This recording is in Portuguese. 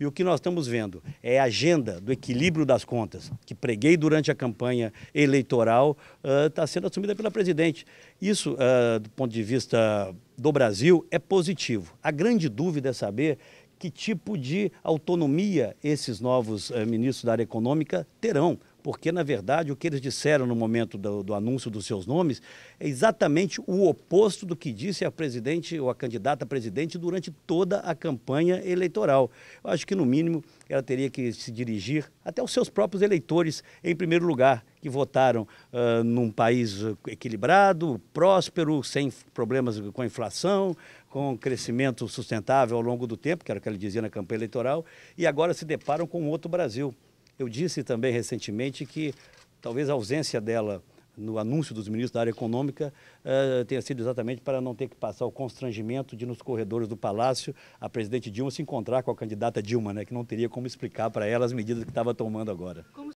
E o que nós estamos vendo é a agenda do equilíbrio das contas, que preguei durante a campanha eleitoral, está ah, uh, sendo assumida pela presidente. Isso, uh, do ponto de vista do Brasil, é positivo. A grande dúvida é saber que tipo de autonomia esses novos uh, ministros da área econômica terão porque, na verdade, o que eles disseram no momento do, do, anúncio dos seus nomes é exatamente o oposto do que disse a presidente ou a candidata a presidente durante toda a campanha eleitoral. Eu acho que, no mínimo, ela teria que se dirigir até os seus próprios eleitores, em primeiro lugar, que votaram uh, num país equilibrado, próspero, sem problemas com a inflação, com crescimento sustentável ao longo do tempo, que era o que ela dizia na campanha eleitoral, e agora se deparam com outro Brasil. Eu disse também recentemente que talvez a ausência dela no anúncio dos ministros da área econômica eh, tenha sido exatamente para não ter que passar o constrangimento de nos corredores do Palácio a presidente Dilma se encontrar com a candidata Dilma, né, que não teria como explicar para ela as medidas que estava tomando agora. Como